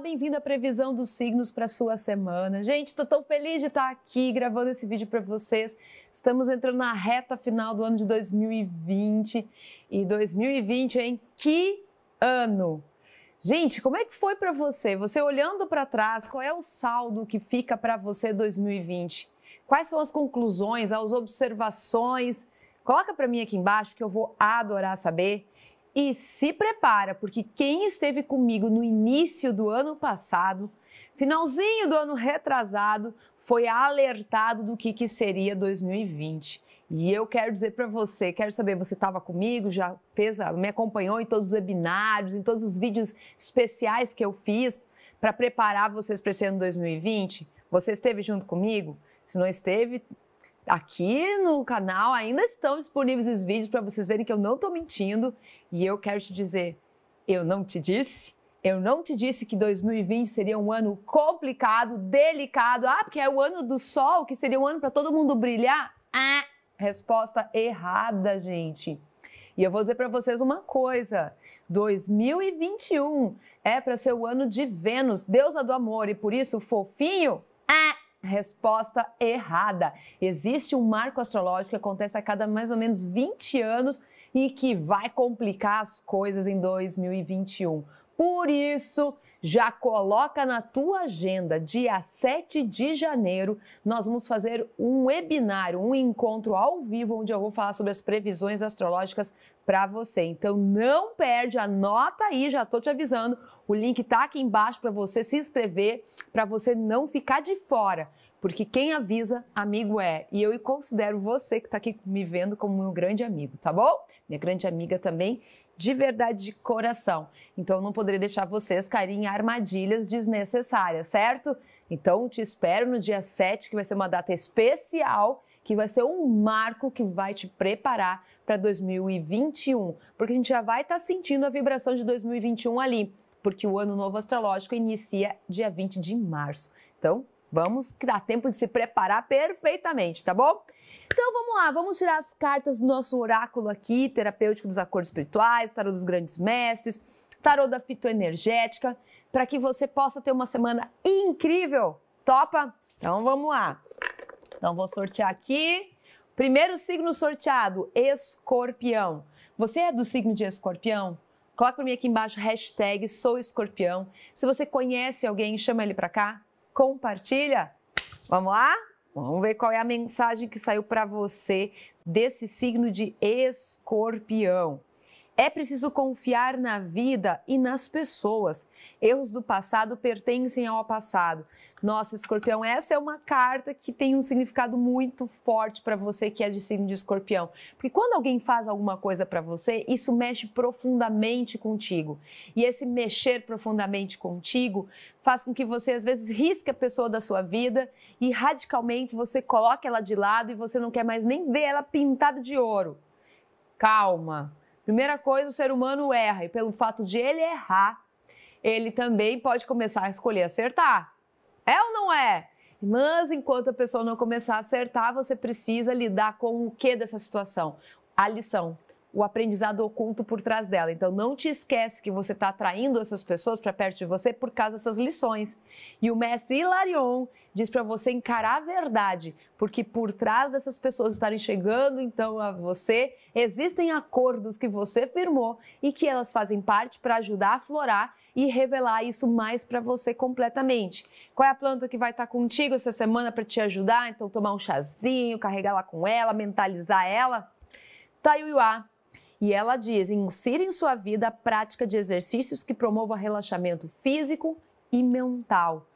bem-vindo à previsão dos signos para sua semana. Gente, estou tão feliz de estar tá aqui gravando esse vídeo para vocês. Estamos entrando na reta final do ano de 2020. E 2020, hein? Que ano! Gente, como é que foi para você? Você olhando para trás, qual é o saldo que fica para você 2020? Quais são as conclusões, as observações? Coloca para mim aqui embaixo que eu vou adorar saber. E se prepara, porque quem esteve comigo no início do ano passado, finalzinho do ano retrasado, foi alertado do que, que seria 2020. E eu quero dizer para você, quero saber, você estava comigo, já fez, ah, me acompanhou em todos os webinários, em todos os vídeos especiais que eu fiz para preparar vocês para esse ano 2020? Você esteve junto comigo? Se não esteve, aqui no canal ainda estão disponíveis os vídeos para vocês verem que eu não estou mentindo. E eu quero te dizer, eu não te disse? Eu não te disse que 2020 seria um ano complicado, delicado. Ah, porque é o ano do sol, que seria um ano para todo mundo brilhar? Ah, resposta errada, gente. E eu vou dizer para vocês uma coisa: 2021 é para ser o ano de Vênus, deusa do amor, e por isso, fofinho, Resposta errada. Existe um marco astrológico que acontece a cada mais ou menos 20 anos e que vai complicar as coisas em 2021. Por isso, já coloca na tua agenda, dia 7 de janeiro, nós vamos fazer um webinário, um encontro ao vivo, onde eu vou falar sobre as previsões astrológicas para você. Então não perde, anota aí, já tô te avisando. O link está aqui embaixo para você se inscrever, para você não ficar de fora. Porque quem avisa, amigo é. E eu considero você que está aqui me vendo como meu grande amigo, tá bom? Minha grande amiga também de verdade, de coração. Então, eu não poderia deixar vocês caírem em armadilhas desnecessárias, certo? Então, te espero no dia 7, que vai ser uma data especial, que vai ser um marco que vai te preparar para 2021, porque a gente já vai estar tá sentindo a vibração de 2021 ali, porque o ano novo astrológico inicia dia 20 de março. Então, Vamos que dá tempo de se preparar perfeitamente, tá bom? Então vamos lá, vamos tirar as cartas do nosso oráculo aqui, terapêutico dos acordos espirituais, tarô dos grandes mestres, tarô da fitoenergética, para que você possa ter uma semana incrível. Topa? Então vamos lá. Então vou sortear aqui. Primeiro signo sorteado, escorpião. Você é do signo de escorpião? Coloca para mim aqui embaixo, hashtag sou escorpião. Se você conhece alguém, chama ele para cá compartilha. Vamos lá? Vamos ver qual é a mensagem que saiu para você desse signo de escorpião. É preciso confiar na vida e nas pessoas. Erros do passado pertencem ao passado. Nossa, escorpião, essa é uma carta que tem um significado muito forte para você que é de signo de escorpião. Porque quando alguém faz alguma coisa para você, isso mexe profundamente contigo. E esse mexer profundamente contigo faz com que você, às vezes, risque a pessoa da sua vida e radicalmente você coloque ela de lado e você não quer mais nem ver ela pintada de ouro. Calma, Primeira coisa, o ser humano erra, e pelo fato de ele errar, ele também pode começar a escolher acertar. É ou não é? Mas enquanto a pessoa não começar a acertar, você precisa lidar com o que dessa situação? A lição o aprendizado oculto por trás dela. Então não te esquece que você está atraindo essas pessoas para perto de você por causa dessas lições. E o mestre Hilarion diz para você encarar a verdade, porque por trás dessas pessoas estarem chegando então a você, existem acordos que você firmou e que elas fazem parte para ajudar a florar e revelar isso mais para você completamente. Qual é a planta que vai estar tá contigo essa semana para te ajudar? Então tomar um chazinho, carregar lá com ela, mentalizar ela. Taiuá, e ela diz: insira em sua vida a prática de exercícios que promovam relaxamento físico e mental.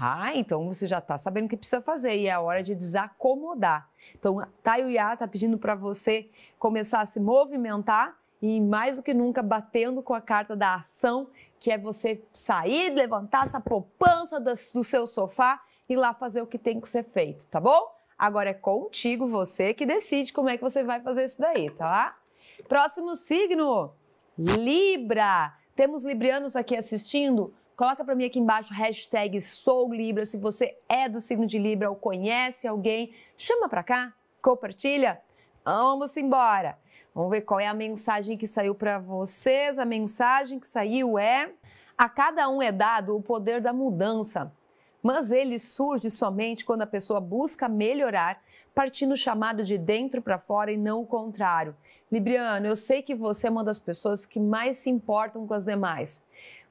Ah, então você já está sabendo o que precisa fazer e é a hora de desacomodar. Então, Taiuya está tá pedindo para você começar a se movimentar e mais do que nunca batendo com a carta da ação, que é você sair, levantar essa poupança do seu sofá e lá fazer o que tem que ser feito, tá bom? Agora é contigo, você que decide como é que você vai fazer isso daí, tá lá? Próximo signo, Libra. Temos librianos aqui assistindo? Coloca para mim aqui embaixo hashtag sou Libra. Se você é do signo de Libra ou conhece alguém, chama para cá, compartilha. Vamos embora. Vamos ver qual é a mensagem que saiu para vocês. A mensagem que saiu é: a cada um é dado o poder da mudança mas ele surge somente quando a pessoa busca melhorar, partindo o chamado de dentro para fora e não o contrário. Libriano, eu sei que você é uma das pessoas que mais se importam com as demais.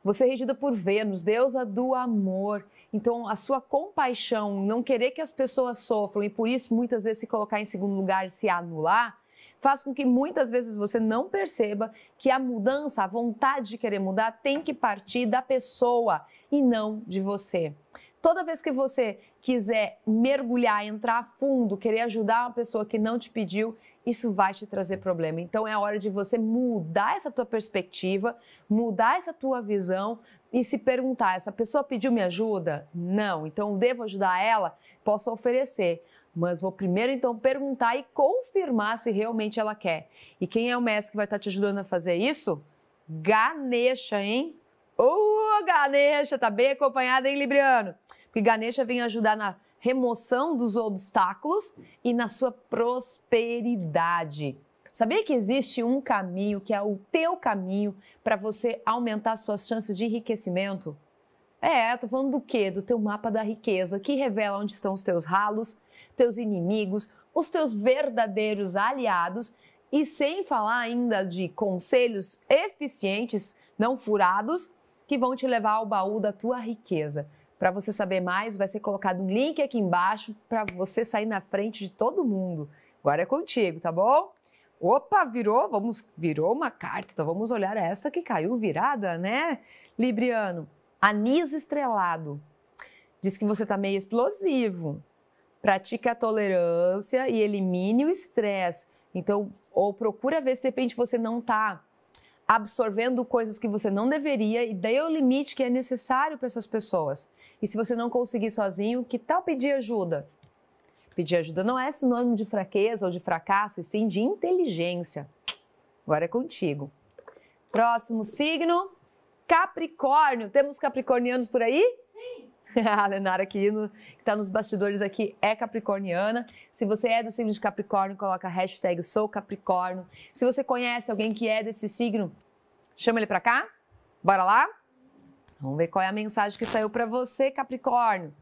Você é regida por Vênus, deusa do amor. Então, a sua compaixão, não querer que as pessoas sofram e por isso muitas vezes se colocar em segundo lugar, se anular, faz com que muitas vezes você não perceba que a mudança, a vontade de querer mudar, tem que partir da pessoa e não de você toda vez que você quiser mergulhar, entrar fundo, querer ajudar uma pessoa que não te pediu, isso vai te trazer problema. Então é hora de você mudar essa tua perspectiva, mudar essa tua visão e se perguntar: essa pessoa pediu me ajuda? Não. Então devo ajudar ela? Posso oferecer. Mas vou primeiro então perguntar e confirmar se realmente ela quer. E quem é o mestre que vai estar te ajudando a fazer isso? Ganesha, hein? O Ganesha está bem acompanhada, hein, Libriano? Porque Ganesha vem ajudar na remoção dos obstáculos e na sua prosperidade. Sabia que existe um caminho que é o teu caminho para você aumentar suas chances de enriquecimento? É, tô falando do quê? Do teu mapa da riqueza, que revela onde estão os teus ralos, teus inimigos, os teus verdadeiros aliados e sem falar ainda de conselhos eficientes, não furados que vão te levar ao baú da tua riqueza. Para você saber mais, vai ser colocado um link aqui embaixo para você sair na frente de todo mundo. Agora é contigo, tá bom? Opa, virou, vamos, virou uma carta. Então vamos olhar essa que caiu virada, né? Libriano, anis estrelado. Diz que você tá meio explosivo. Pratique a tolerância e elimine o estresse. Então, ou procura ver se de repente você não tá absorvendo coisas que você não deveria e dê é o limite que é necessário para essas pessoas. E se você não conseguir sozinho, que tal pedir ajuda? Pedir ajuda não é sinônimo de fraqueza ou de fracasso, e sim de inteligência. Agora é contigo. Próximo signo, Capricórnio. Temos capricornianos por aí? a Lenara, que está nos bastidores aqui, é capricorniana. Se você é do signo de Capricórnio, coloca hashtag sou capricórnio. Se você conhece alguém que é desse signo, chama ele para cá. Bora lá? Vamos ver qual é a mensagem que saiu para você, Capricórnio.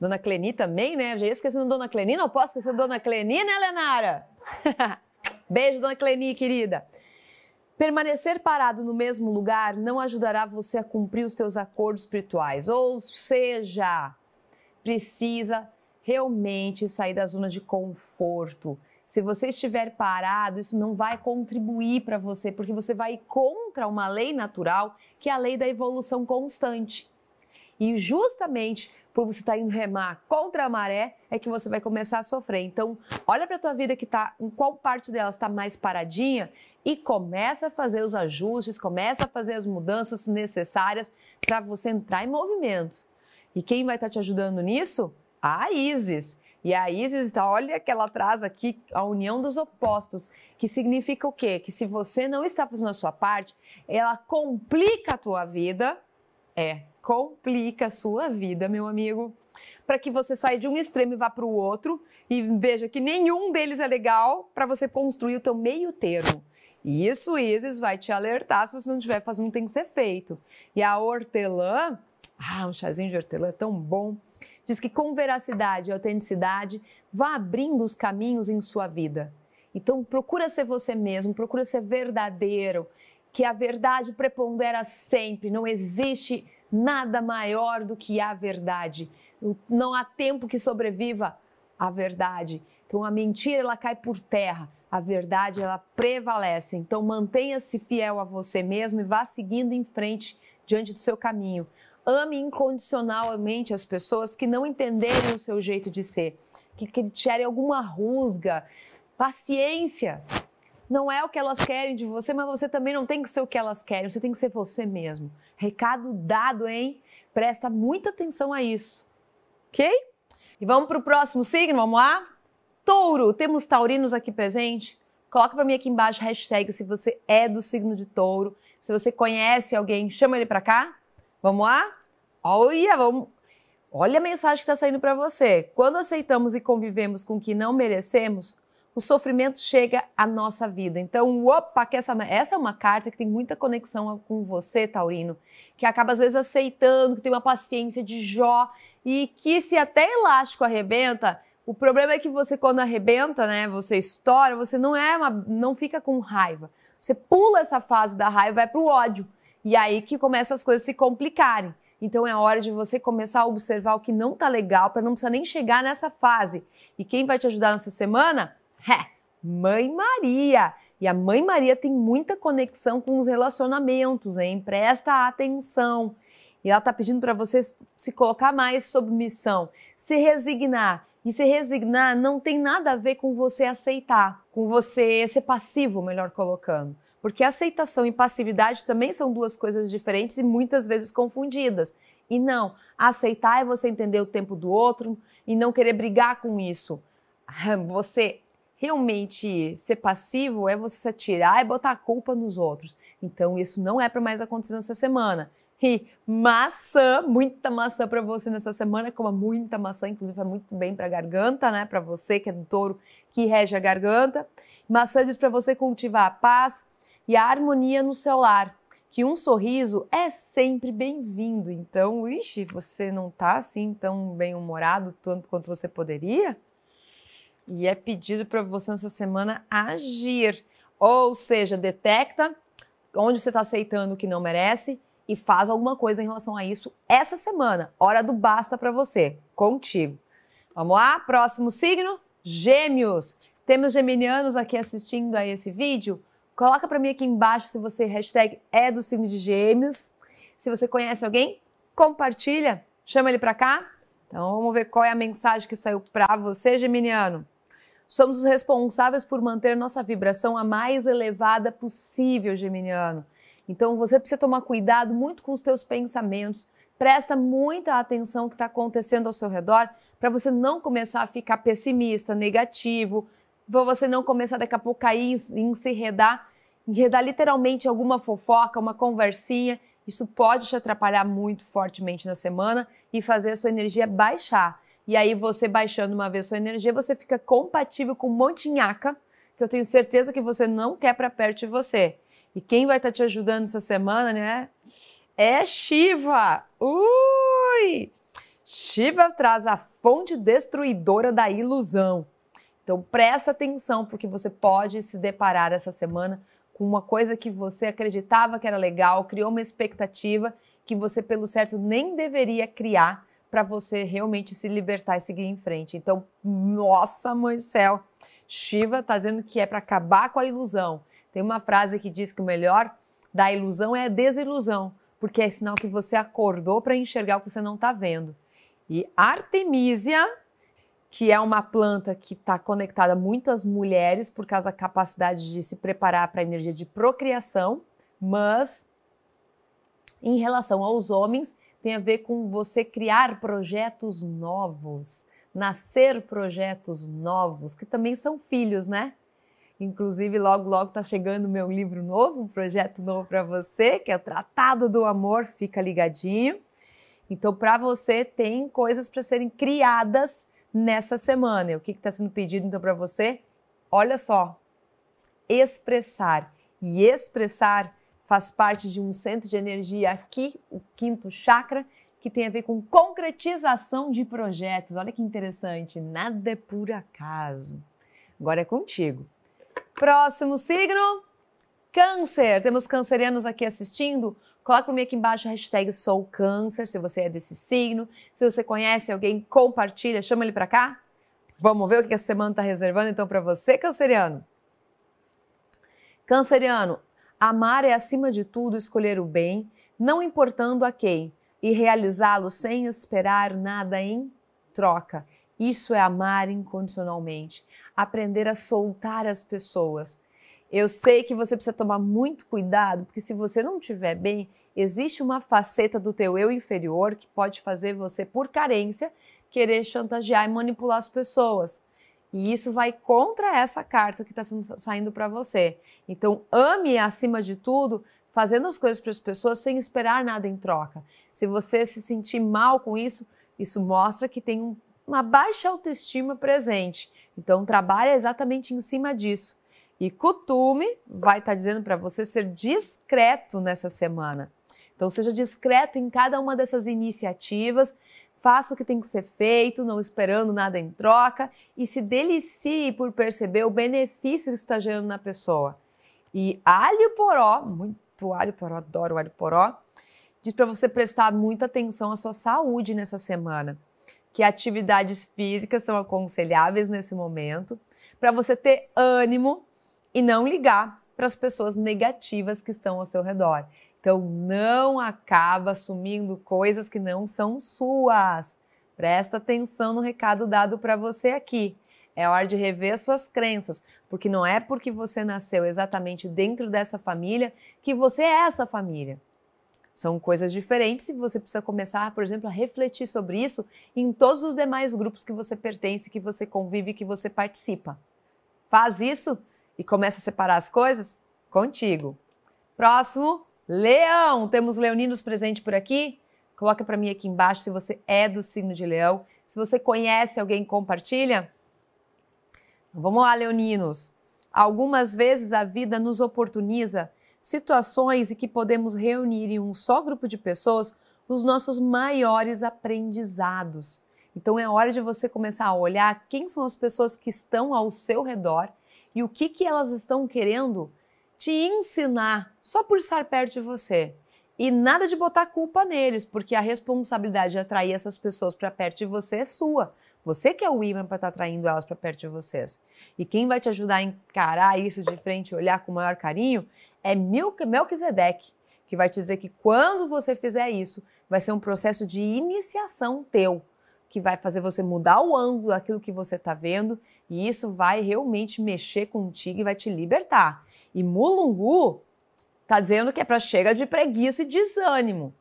Dona Cleni também, né? Eu já ia esquecendo Dona Cleni, não posso esquecer Dona Cleni, né, Lenara? Beijo, Dona Cleni, querida. Permanecer parado no mesmo lugar não ajudará você a cumprir os seus acordos espirituais. Ou seja, precisa realmente sair da zona de conforto. Se você estiver parado, isso não vai contribuir para você, porque você vai contra uma lei natural, que é a lei da evolução constante. E justamente por você estar tá indo remar contra a maré, é que você vai começar a sofrer. Então, olha para a tua vida que está, em qual parte dela está mais paradinha e começa a fazer os ajustes, começa a fazer as mudanças necessárias para você entrar em movimento. E quem vai estar tá te ajudando nisso? A Isis. E a Isis está, olha que ela traz aqui a união dos opostos, que significa o quê? Que se você não está fazendo a sua parte, ela complica a tua vida. É, complica a sua vida, meu amigo. Para que você saia de um extremo e vá para o outro e veja que nenhum deles é legal para você construir o teu meio termo. isso o ISIS vai te alertar se você não estiver fazendo o que tem que ser feito. E a hortelã, ah, um chazinho de hortelã é tão bom. Diz que com veracidade e autenticidade vá abrindo os caminhos em sua vida. Então procura ser você mesmo, procura ser verdadeiro, que a verdade prepondera sempre, não existe nada maior do que a verdade. Não há tempo que sobreviva a verdade. Então a mentira ela cai por terra, a verdade ela prevalece. Então mantenha-se fiel a você mesmo e vá seguindo em frente diante do seu caminho. Ame incondicionalmente as pessoas que não entenderem o seu jeito de ser, que tiverem alguma rusga. Paciência, não é o que elas querem de você, mas você também não tem que ser o que elas querem, você tem que ser você mesmo. Recado dado, hein? Presta muita atenção a isso. Ok? E vamos para o próximo signo, vamos lá? Touro, temos taurinos aqui presente? Coloca para mim aqui embaixo hashtag se você é do signo de touro, se você conhece alguém, chama ele para cá. Vamos lá? Olha, vamos... Olha a mensagem que está saindo para você. Quando aceitamos e convivemos com o que não merecemos, o sofrimento chega à nossa vida. Então, opa, que essa, essa é uma carta que tem muita conexão com você, Taurino, que acaba às vezes aceitando, que tem uma paciência de Jó e que se até elástico arrebenta, o problema é que você quando arrebenta, né, você estoura, você não é uma, não fica com raiva. Você pula essa fase da raiva, e vai para o ódio. E aí que começa as coisas se complicarem. Então é hora de você começar a observar o que não tá legal para não precisar nem chegar nessa fase. E quem vai te ajudar nessa semana é, Mãe Maria. E a Mãe Maria tem muita conexão com os relacionamentos, hein? Presta atenção. E ela está pedindo para você se colocar mais sob missão, se resignar. E se resignar não tem nada a ver com você aceitar, com você ser passivo, melhor colocando. Porque aceitação e passividade também são duas coisas diferentes e muitas vezes confundidas. E não, aceitar é você entender o tempo do outro e não querer brigar com isso. Você realmente ser passivo é você se atirar e botar a culpa nos outros. Então, isso não é para mais acontecer nessa semana. E maçã, muita maçã para você nessa semana, coma muita maçã, inclusive vai é muito bem para a garganta, né? Para você que é do touro que rege a garganta. Maçã diz para você cultivar a paz e a harmonia no seu lar, que um sorriso é sempre bem-vindo. Então, ixi, você não tá assim tão bem-humorado tanto quanto você poderia? E é pedido para você nessa semana agir. Ou seja, detecta onde você está aceitando o que não merece e faz alguma coisa em relação a isso essa semana. Hora do basta para você, contigo. Vamos lá? Próximo signo, Gêmeos. Temos geminianos aqui assistindo a esse vídeo? Coloca para mim aqui embaixo se você hashtag é do signo de Gêmeos. Se você conhece alguém, compartilha, chama ele para cá. Então vamos ver qual é a mensagem que saiu para você, geminiano. Somos os responsáveis por manter nossa vibração a mais elevada possível, Geminiano. Então você precisa tomar cuidado muito com os teus pensamentos. Presta muita atenção no que está acontecendo ao seu redor para você não começar a ficar pessimista, negativo, para você não começar daqui a pouco a cair em se enredar, enredar literalmente alguma fofoca, uma conversinha. Isso pode te atrapalhar muito fortemente na semana e fazer a sua energia baixar. E aí você baixando uma vez sua energia, você fica compatível com um monte nhaca, que eu tenho certeza que você não quer para perto de você. E quem vai estar tá te ajudando essa semana, né? É Shiva. Ui! Shiva traz a fonte destruidora da ilusão. Então presta atenção, porque você pode se deparar essa semana com uma coisa que você acreditava que era legal, criou uma expectativa que você, pelo certo, nem deveria criar para você realmente se libertar e seguir em frente. Então, nossa, mãe do céu, Shiva está dizendo que é para acabar com a ilusão. Tem uma frase que diz que o melhor da ilusão é a desilusão, porque é sinal que você acordou para enxergar o que você não está vendo. E Artemisia, que é uma planta que está conectada muito às mulheres por causa da capacidade de se preparar para a energia de procriação, mas em relação aos homens, tem a ver com você criar projetos novos, nascer projetos novos, que também são filhos, né? Inclusive, logo, logo está chegando meu livro novo, um projeto novo para você, que é o Tratado do Amor, fica ligadinho. Então, para você, tem coisas para serem criadas nessa semana. E o que está sendo pedido, então, para você? Olha só, expressar. E expressar faz parte de um centro de energia aqui, o quinto chakra, que tem a ver com concretização de projetos. Olha que interessante, nada é por acaso. Agora é contigo. Próximo signo, câncer. Temos cancerianos aqui assistindo. Coloca para mim aqui embaixo a hashtag Sou Câncer, se você é desse signo. Se você conhece alguém, compartilha, chama ele para cá. Vamos ver o que a semana está reservando então para você, canceriano. Canceriano, Amar é, acima de tudo, escolher o bem, não importando a quem, e realizá-lo sem esperar nada em troca. Isso é amar incondicionalmente, aprender a soltar as pessoas. Eu sei que você precisa tomar muito cuidado, porque se você não estiver bem, existe uma faceta do teu eu inferior que pode fazer você, por carência, querer chantagear e manipular as pessoas. E isso vai contra essa carta que está saindo para você. Então, ame acima de tudo, fazendo as coisas para as pessoas sem esperar nada em troca. Se você se sentir mal com isso, isso mostra que tem uma baixa autoestima presente. Então, trabalhe exatamente em cima disso. E Kutume vai estar tá dizendo para você ser discreto nessa semana. Então, seja discreto em cada uma dessas iniciativas Faça o que tem que ser feito, não esperando nada em troca e se delicie por perceber o benefício que está gerando na pessoa. E alho poró, muito alho poró, adoro alho poró, diz para você prestar muita atenção à sua saúde nessa semana. Que atividades físicas são aconselháveis nesse momento, para você ter ânimo e não ligar para as pessoas negativas que estão ao seu redor. Então não acaba assumindo coisas que não são suas. Presta atenção no recado dado para você aqui. É hora de rever suas crenças, porque não é porque você nasceu exatamente dentro dessa família que você é essa família. São coisas diferentes e você precisa começar, por exemplo, a refletir sobre isso em todos os demais grupos que você pertence, que você convive, que você participa. Faz isso e começa a separar as coisas contigo. Próximo, Leão, temos leoninos presente por aqui? Coloca para mim aqui embaixo se você é do signo de Leão. Se você conhece alguém, compartilha. Vamos lá, leoninos. Algumas vezes a vida nos oportuniza situações em que podemos reunir em um só grupo de pessoas os nossos maiores aprendizados. Então é hora de você começar a olhar quem são as pessoas que estão ao seu redor e o que, que elas estão querendo te ensinar só por estar perto de você. E nada de botar culpa neles, porque a responsabilidade de atrair essas pessoas para perto de você é sua. Você que é o imã para estar tá atraindo elas para perto de vocês. E quem vai te ajudar a encarar isso de frente e olhar com o maior carinho é Melquisedeque, que vai te dizer que quando você fizer isso, vai ser um processo de iniciação teu, que vai fazer você mudar o ângulo daquilo que você está vendo, e isso vai realmente mexer contigo e vai te libertar. E Mulungu está dizendo que é para chega de preguiça e desânimo,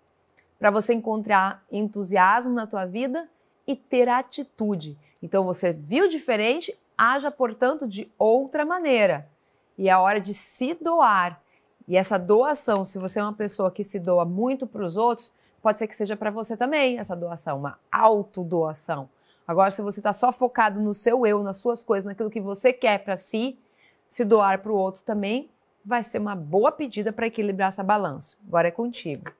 para você encontrar entusiasmo na tua vida e ter atitude. Então você viu diferente, haja portanto de outra maneira. E é hora de se doar. E essa doação, se você é uma pessoa que se doa muito para os outros, pode ser que seja para você também essa doação, uma autodoação. Agora, se você está só focado no seu eu, nas suas coisas, naquilo que você quer para si, se doar para o outro também vai ser uma boa pedida para equilibrar essa balança. Agora é contigo.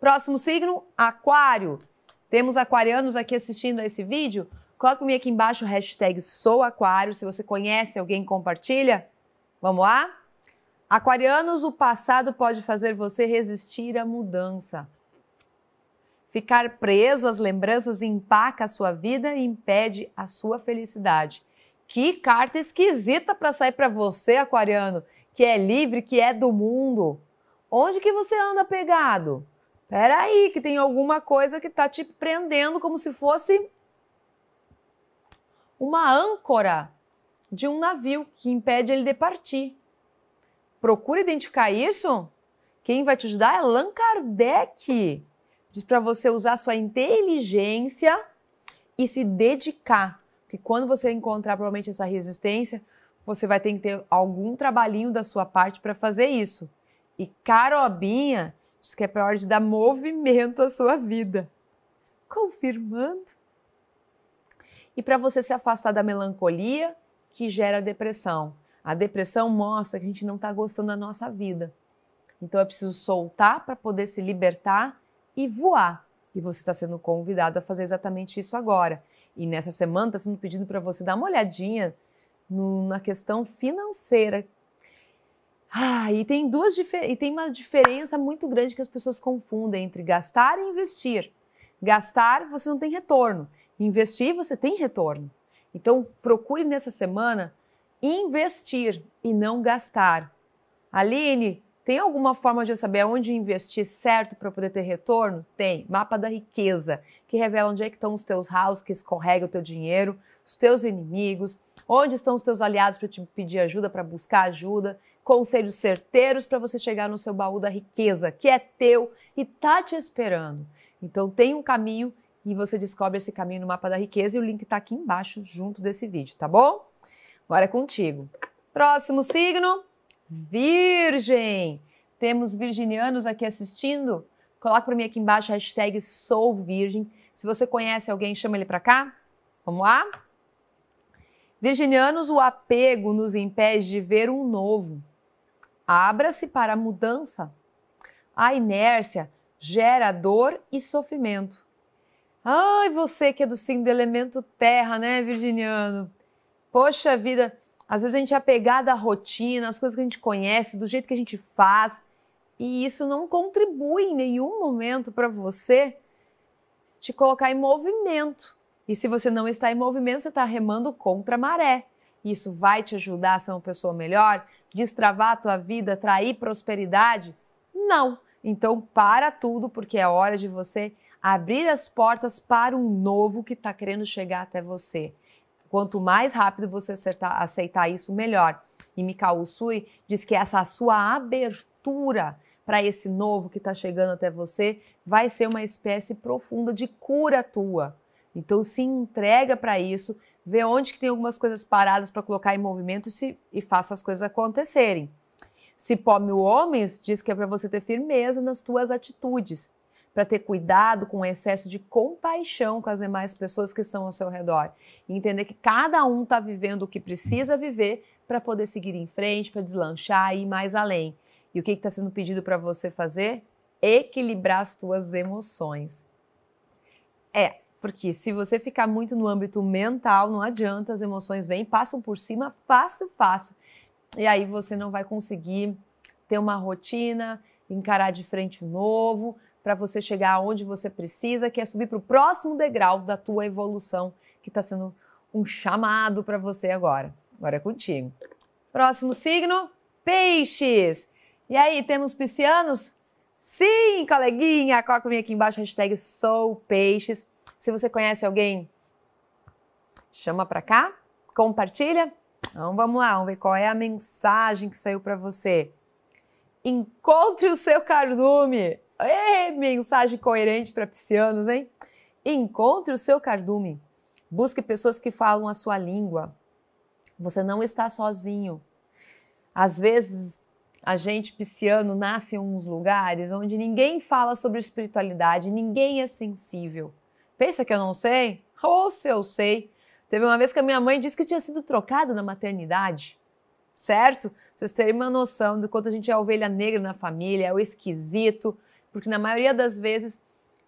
Próximo signo, Aquário. Temos aquarianos aqui assistindo a esse vídeo. Coloca comigo aqui embaixo o hashtag Aquário. Se você conhece alguém, compartilha. Vamos lá? Aquarianos, o passado pode fazer você resistir à mudança. Ficar preso às lembranças empaca a sua vida e impede a sua felicidade. Que carta esquisita para sair para você, aquariano, que é livre, que é do mundo. Onde que você anda pegado? Pera aí, que tem alguma coisa que tá te prendendo como se fosse uma âncora de um navio que impede ele de partir. Procura identificar isso. Quem vai te ajudar é Allan Kardec. Diz para você usar sua inteligência e se dedicar que quando você encontrar provavelmente essa resistência, você vai ter que ter algum trabalhinho da sua parte para fazer isso. E carobinha isso que é para hora de dar movimento à sua vida. Confirmando. E para você se afastar da melancolia que gera depressão. A depressão mostra que a gente não está gostando da nossa vida. Então é preciso soltar para poder se libertar e voar e você está sendo convidado a fazer exatamente isso agora. E nessa semana está sendo pedido para você dar uma olhadinha no, na questão financeira. Ah, e tem duas e tem uma diferença muito grande que as pessoas confundem entre gastar e investir. Gastar você não tem retorno, investir você tem retorno. Então procure nessa semana investir e não gastar. Aline, tem alguma forma de eu saber onde investir certo para poder ter retorno? Tem. Mapa da riqueza, que revela onde é que estão os teus house, que escorrega o teu dinheiro, os teus inimigos, onde estão os teus aliados para te pedir ajuda, para buscar ajuda. Conselhos certeiros para você chegar no seu baú da riqueza, que é teu e tá te esperando. Então tem um caminho e você descobre esse caminho no mapa da riqueza e o link está aqui embaixo junto desse vídeo, tá bom? Agora é contigo. Próximo signo, Virgem. Temos virginianos aqui assistindo? Coloca para mim aqui embaixo hashtag sou virgem. Se você conhece alguém, chama ele para cá. Vamos lá? Virginianos, o apego nos impede de ver um novo. Abra-se para a mudança. A inércia gera dor e sofrimento. Ai, você que é do signo do elemento terra, né, virginiano? Poxa vida, às vezes a gente é apegado à rotina, às coisas que a gente conhece, do jeito que a gente faz, e isso não contribui em nenhum momento para você te colocar em movimento. E se você não está em movimento, você está remando contra a maré. Isso vai te ajudar a ser uma pessoa melhor, destravar a tua vida, atrair prosperidade? Não. Então para tudo, porque é hora de você abrir as portas para um novo que está querendo chegar até você. Quanto mais rápido você acertar, aceitar isso, melhor. E Mikao Sui diz que essa sua abertura para esse novo que está chegando até você vai ser uma espécie profunda de cura tua. Então se entrega para isso, vê onde que tem algumas coisas paradas para colocar em movimento e, se, e faça as coisas acontecerem. Se Cipó Mil Homens diz que é para você ter firmeza nas tuas atitudes para ter cuidado com o excesso de compaixão com as demais pessoas que estão ao seu redor. E entender que cada um está vivendo o que precisa viver para poder seguir em frente, para deslanchar e ir mais além. E o que está sendo pedido para você fazer? Equilibrar as tuas emoções. É, porque se você ficar muito no âmbito mental, não adianta, as emoções vêm, passam por cima fácil, fácil. E aí você não vai conseguir ter uma rotina, encarar de frente o novo, para você chegar onde você precisa, que é subir para o próximo degrau da tua evolução, que está sendo um chamado para você agora. Agora é contigo. Próximo signo, peixes. E aí, temos piscianos? Sim, coleguinha, coloca-me aqui embaixo, hashtag soupeixes. Se você conhece alguém, chama para cá, compartilha. Então vamos lá, vamos ver qual é a mensagem que saiu para você. Encontre o seu cardume. Ê, mensagem coerente para piscianos, hein? Encontre o seu cardume. Busque pessoas que falam a sua língua. Você não está sozinho. Às vezes, a gente pisciano nasce em uns lugares onde ninguém fala sobre espiritualidade, ninguém é sensível. Pensa que eu não sei? Ou se eu sei. Teve uma vez que a minha mãe disse que tinha sido trocada na maternidade. Certo? vocês terem uma noção do quanto a gente é a ovelha negra na família, é o esquisito, porque na maioria das vezes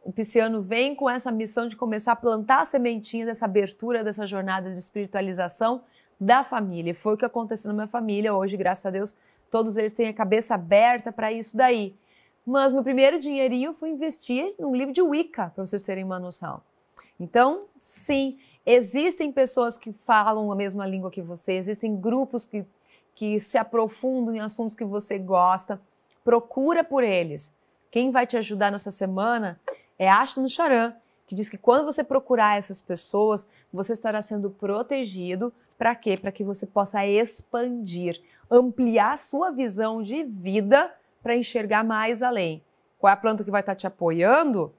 o pisciano vem com essa missão de começar a plantar a sementinha dessa abertura, dessa jornada de espiritualização da família. Foi o que aconteceu na minha família. Hoje, graças a Deus, todos eles têm a cabeça aberta para isso daí. Mas meu primeiro dinheirinho foi investir num livro de Wicca, para vocês terem uma noção. Então, sim, existem pessoas que falam a mesma língua que você, existem grupos que, que se aprofundam em assuntos que você gosta. Procura por eles quem vai te ajudar nessa semana é Ashton Charan, que diz que quando você procurar essas pessoas, você estará sendo protegido. Para quê? Para que você possa expandir, ampliar sua visão de vida para enxergar mais além. Qual é a planta que vai estar tá te apoiando?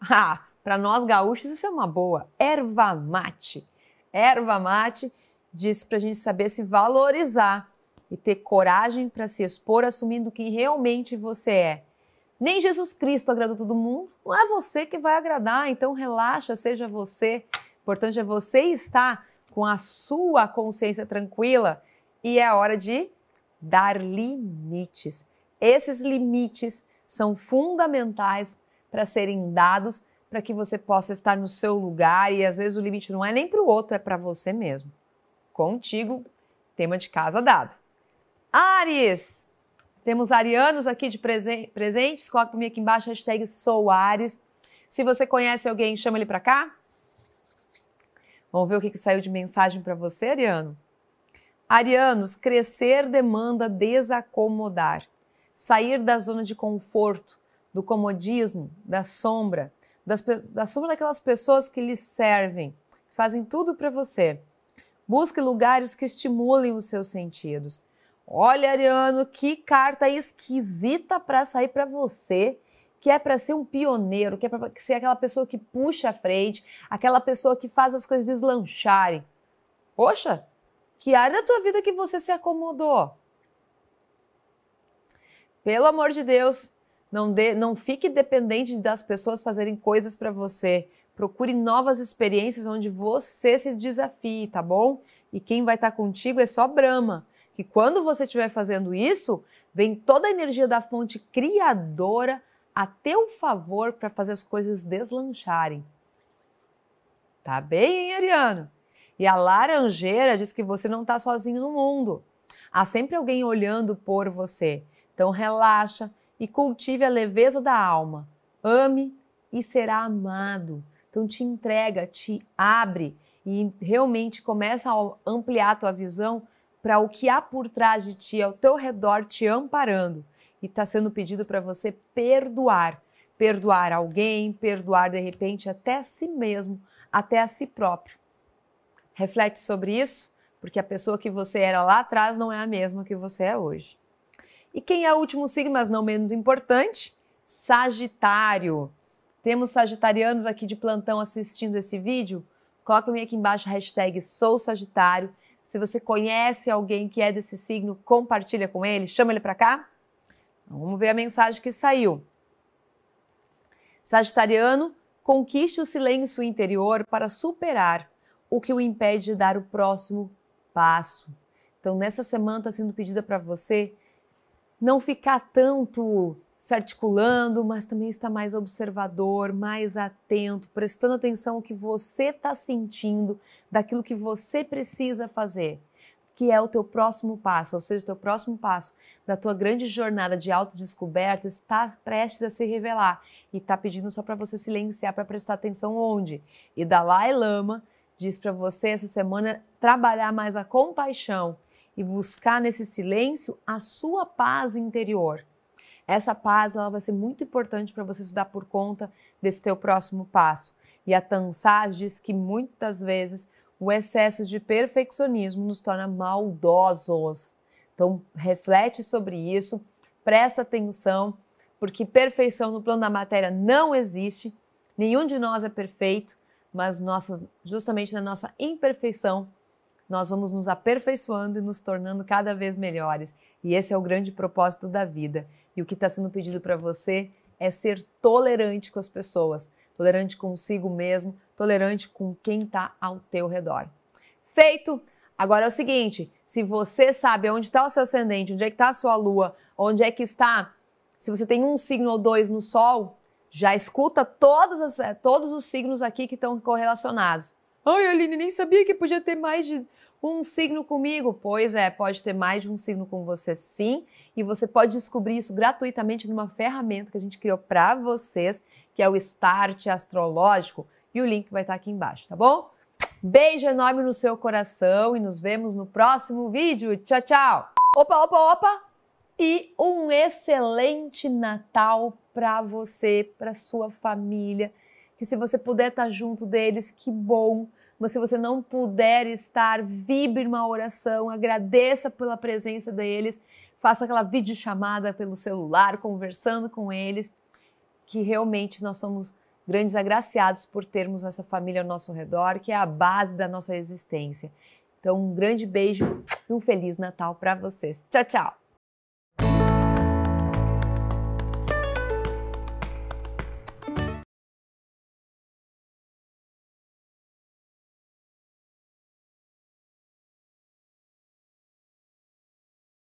Ah, para nós gaúchos isso é uma boa. Erva mate. Erva mate diz para a gente saber se valorizar e ter coragem para se expor assumindo quem realmente você é. Nem Jesus Cristo agradou todo mundo, não é você que vai agradar, então relaxa, seja você. O importante é você estar com a sua consciência tranquila e é hora de dar limites. Esses limites são fundamentais para serem dados para que você possa estar no seu lugar e às vezes o limite não é nem para o outro, é para você mesmo. Contigo, tema de casa dado. Ares, temos arianos aqui de presen presentes. Coloca para mim aqui embaixo, hashtag Soares. Se você conhece alguém, chama ele para cá. Vamos ver o que, que saiu de mensagem para você, Ariano. Arianos, crescer demanda desacomodar, sair da zona de conforto, do comodismo, da sombra, das, da sombra daquelas pessoas que lhe servem, que fazem tudo para você. Busque lugares que estimulem os seus sentidos. Olha, Ariano, que carta esquisita para sair para você, que é para ser um pioneiro, que é para ser aquela pessoa que puxa a frente, aquela pessoa que faz as coisas deslancharem. Poxa, que área da tua vida que você se acomodou? Pelo amor de Deus, não, de, não fique dependente das pessoas fazerem coisas para você. Procure novas experiências onde você se desafie, tá bom? E quem vai estar tá contigo é só Brahma que quando você estiver fazendo isso, vem toda a energia da fonte criadora a teu favor para fazer as coisas deslancharem. Tá bem, hein, Ariano? E a laranjeira diz que você não está sozinho no mundo. Há sempre alguém olhando por você. Então relaxa e cultive a leveza da alma. Ame e será amado. Então te entrega, te abre e realmente começa a ampliar a tua visão para o que há por trás de ti, ao teu redor, te amparando. E está sendo pedido para você perdoar. Perdoar alguém, perdoar de repente até a si mesmo, até a si próprio. Reflete sobre isso, porque a pessoa que você era lá atrás não é a mesma que você é hoje. E quem é o último signo, mas não menos importante? Sagitário. Temos sagitarianos aqui de plantão assistindo esse vídeo? Coloca-me aqui embaixo, hashtag sou sagitário se você conhece alguém que é desse signo, compartilha com ele, chama ele para cá. Vamos ver a mensagem que saiu. Sagitariano, conquiste o silêncio interior para superar o que o impede de dar o próximo passo. Então, nessa semana está sendo pedida para você não ficar tanto se articulando, mas também está mais observador, mais atento, prestando atenção ao que você está sentindo, daquilo que você precisa fazer, que é o teu próximo passo, ou seja, o teu próximo passo da tua grande jornada de autodescoberta está prestes a se revelar e está pedindo só para você silenciar para prestar atenção onde. E Dalai Lama diz para você essa semana trabalhar mais a compaixão e buscar nesse silêncio a sua paz interior essa paz ela vai ser muito importante para você se dar por conta desse teu próximo passo. E a Tansaz diz que muitas vezes o excesso de perfeccionismo nos torna maldosos. Então, reflete sobre isso, presta atenção, porque perfeição no plano da matéria não existe. Nenhum de nós é perfeito, mas nossa, justamente na nossa imperfeição nós vamos nos aperfeiçoando e nos tornando cada vez melhores. E esse é o grande propósito da vida. E o que está sendo pedido para você é ser tolerante com as pessoas, tolerante consigo mesmo, tolerante com quem está ao teu redor. Feito! Agora é o seguinte: se você sabe onde está o seu ascendente, onde é que está a sua lua, onde é que está, se você tem um signo ou dois no sol, já escuta todos, as, todos os signos aqui que estão correlacionados. Ai, Aline, nem sabia que podia ter mais de um signo comigo. Pois é, pode ter mais de um signo com você sim, e você pode descobrir isso gratuitamente numa ferramenta que a gente criou para vocês, que é o Start Astrológico, e o link vai estar tá aqui embaixo, tá bom? Beijo enorme no seu coração e nos vemos no próximo vídeo. Tchau, tchau. Opa, opa, opa. E um excelente Natal para você, para sua família que se você puder estar junto deles, que bom. Mas se você não puder estar, vibre uma oração, agradeça pela presença deles, faça aquela videochamada pelo celular, conversando com eles, que realmente nós somos grandes agraciados por termos essa família ao nosso redor, que é a base da nossa existência. Então, um grande beijo e um feliz Natal para vocês. Tchau, tchau!